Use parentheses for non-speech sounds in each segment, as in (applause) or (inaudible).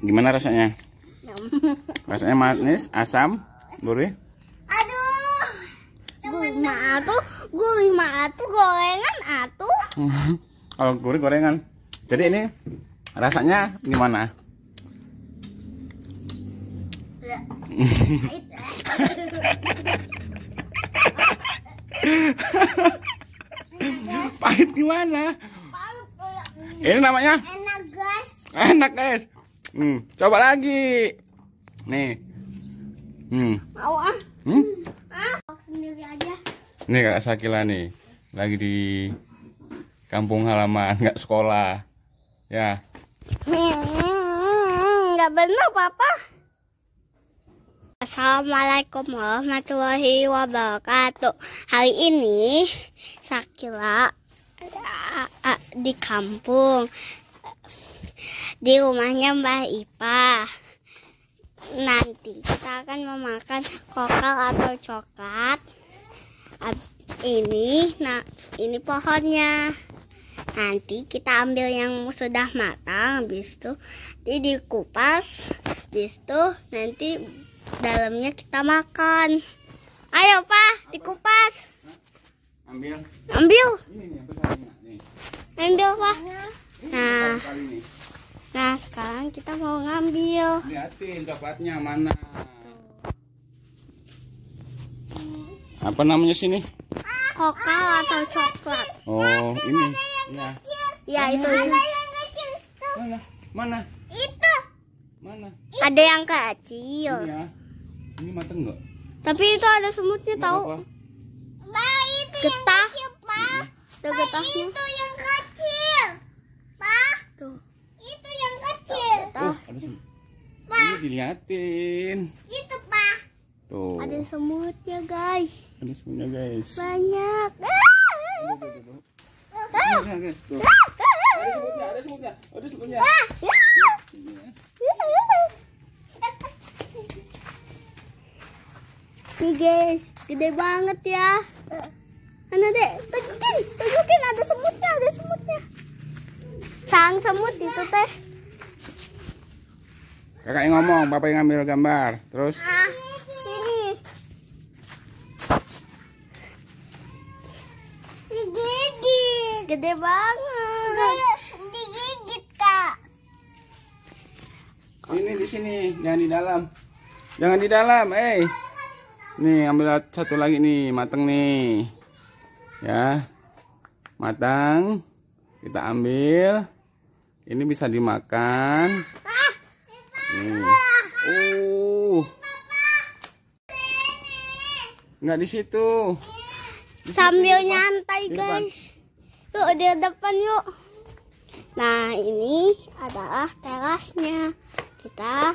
Gimana rasanya? Rasanya manis, asam, gurih. Aduh. Gurih atuh, gurih atuh gorengan atuh. Hmm. Kalau gurih gorengan. Jadi ini rasanya gimana? Pahit (laughs) gimana? Ini namanya? Enak guys. Enak guys. Hmm, coba lagi. Nih. Hmm. Mau ah. Hmm? Ah, sendiri aja. Nih Kak Sakila nih. Lagi di kampung halaman, nggak sekolah. Ya. Hmm, nggak benar, Papa. Assalamualaikum warahmatullahi wabarakatuh. Hari ini Sakila di kampung di rumahnya Mbah Ipa. Nanti kita akan memakan kokal atau coklat. Ini, nah ini pohonnya. Nanti kita ambil yang sudah matang, habis itu nanti dikupas, habis itu nanti dalamnya kita makan. Ayo pak, dikupas. Ambil. Ambil. Ambil pak. Nah. Nah, sekarang kita mau ngambil. Lihatin dapatnya mana. Apa namanya sini? Kokal atau coklat? Oh, ini. Ya. Ya, itu. Ada yang kecil. Mana? Mana? Itu. Mana? Ada yang kecil. Ini ya. Ini mateng enggak? Tapi itu ada semutnya Nggak tahu. Apa? Bah, itu getah. yang kecil, Pak. Iya. Bah, itu yang kecil. Pak. Tuh. Oh, oh, ada semut. Ini diliatin. Itu, Pak. Tuh. Ada semutnya, guys. Ada semutnya, guys. Banyak. Ada semutnya, ada semutnya. Ada semutnya. Ah. Nih guys, gede banget ya. Mana deh, tunjukin, tunjukin ada semutnya, ada semutnya. Sang semut itu teh. Kakak yang ngomong, Bapak yang ngambil gambar. Terus? Ah, Ini Digigit. Gede banget. Digigit, Kak. Ini di sini, jangan di dalam. Jangan di dalam, eh. Nih, ambil satu lagi nih, mateng nih. Ya. Matang. Kita ambil. Ini bisa dimakan. Uh. uh. Nggak di situ. Di Sambil situ, nyantai, guys. Yuk di depan yuk. Nah, ini adalah terasnya. Kita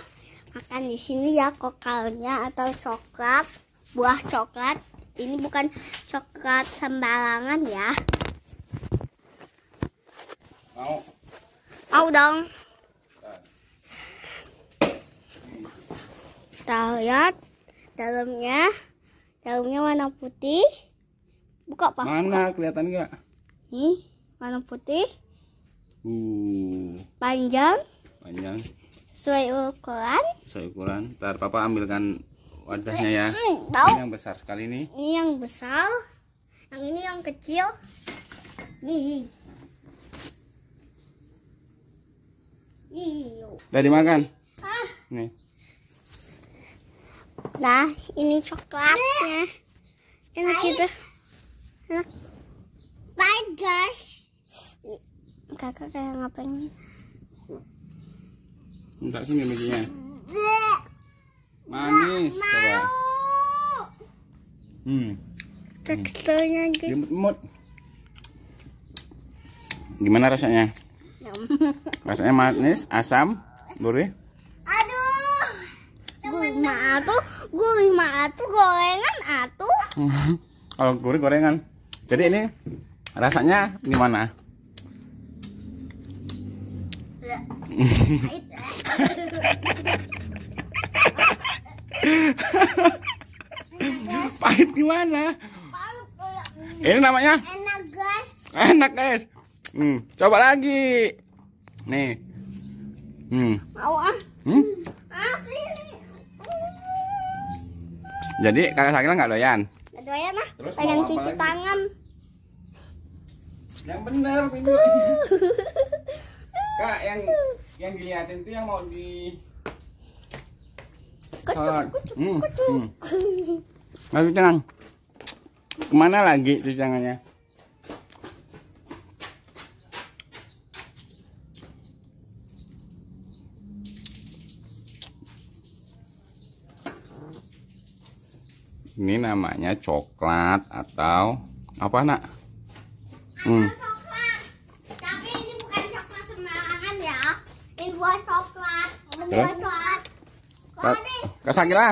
makan di sini ya kokalnya atau coklat, buah coklat. Ini bukan coklat sembarangan ya. Mau. Mau dong. Kita lihat dalamnya. Dalamnya warna putih. Buka, Pak. Mana buka. kelihatan nggak Nih, warna putih. hmm. Panjang. Panjang. Sesuai ukuran. Sesuai ukuran. Ntar Papa ambilkan wadahnya ya. Tau. Ini yang besar sekali ini Ini yang besar. Yang ini yang kecil. Nih. Nih. dari makan Ah. Nih. Nah, ini coklatnya. Enak gitu. Enak. Bye guys. Kakak kayak ngapain? Enggak sini bijinya. Manis, coba. Hmm. Teksturnya gitu. Gemut. Gimana rasanya? Rasanya manis, asam, gurih. Aduh. Gimana nah, tuh? gulima atuh gorengan atuh hmm. kalau gurih gorengan jadi ini rasanya gimana pahit gimana ini namanya enak guys enak guys hmm. coba lagi nih hmm. mau ah hmm? Asli. Ah, jadi kakak Sakila nggak doyan? Nggak doyan lah. Pengen cuci lagi? tangan. Yang benar, Bimbo. (laughs) Kak, yang yang dilihatin tuh yang mau di Kocok, kocok, hmm. hmm. Lalu tangan. Kemana lagi cuci tangannya? ini namanya coklat atau apa nak? Hmm. Coklat. Tapi ini bukan coklat sembarangan ya. Ini buat coklat. Ini buat coklat. Kak Sakila.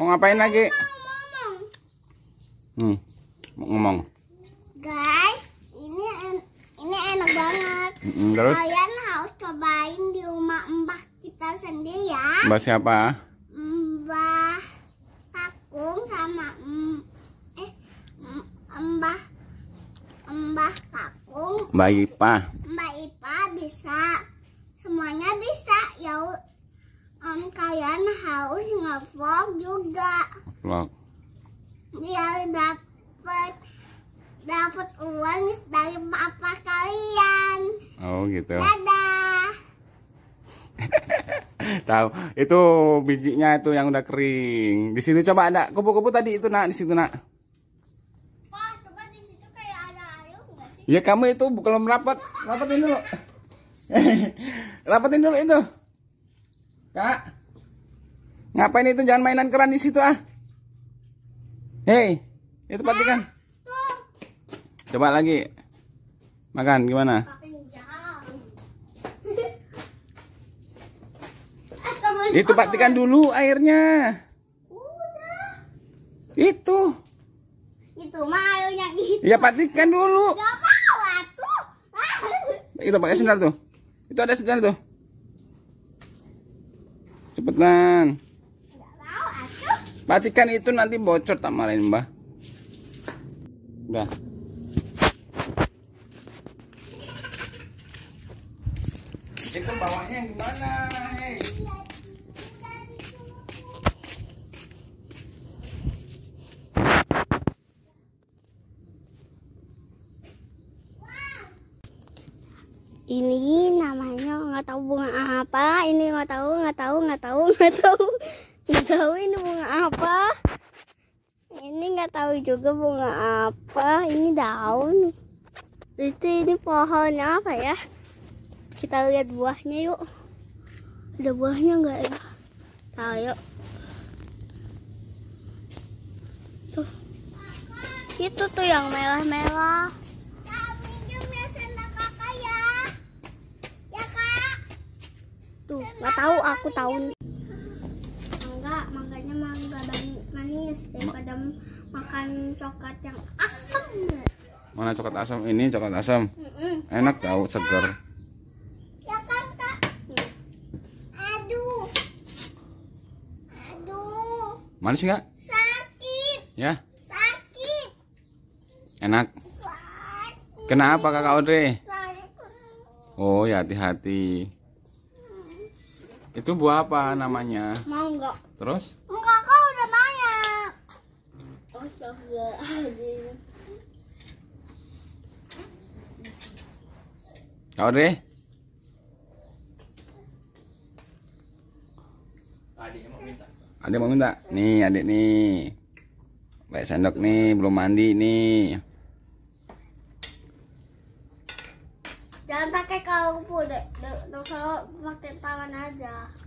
Mau ngapain lagi? Hmm. Mau ngomong. Guys, ini en ini enak banget. Mm -hmm, terus kalian harus cobain di rumah mbah kita sendiri ya. Mbah siapa? Mbak Ipa. Mbak Ipa bisa. Semuanya bisa. Ya um, kalian harus ngevlog juga. Vlog. Biar dapat dapat uang dari papa kalian. Oh gitu. Dadah. (laughs) Tahu, itu bijinya itu yang udah kering. Di sini coba ada kupu-kupu tadi itu nak di situ nak. Ya kamu itu kalau merapat, rapatin dulu. (laughs) rapatin dulu itu. Kak. Ngapain itu jangan mainan keran di situ ah. Hei, itu patikan. Coba lagi. Makan gimana? Itu patikan dulu airnya. Udah. Itu. Itu mah airnya gitu. Ya patikan dulu. Udah itu pakai sendal tuh itu ada sendal tuh cepetan perhatikan itu nanti bocor tak marahin mbah udah itu bawahnya gimana ini namanya nggak tahu bunga apa ini nggak tahu nggak tahu nggak tahu (laughs) nggak tahu nggak tahu ini bunga apa ini nggak tahu juga bunga apa ini daun itu ini pohonnya apa ya kita lihat buahnya yuk ada buahnya nggak ya tahu yuk itu tuh yang merah-merah nggak tahu aku tahu mangga mangganya mangga manis daripada makan coklat yang asam. mana coklat asam ini coklat asam mm -mm. enak tahu segar ya kan kak aduh aduh manis nggak sakit ya sakit enak sakit. kenapa kakak Audrey sakit. oh ya hati-hati itu buah apa namanya? Mangga. Terus? Enggak, kau udah banyak. Kau deh. Adik mau minta. Adik mau minta. Nih, adik nih. Baik sendok nih, belum mandi nih. kalau pakai tangan aja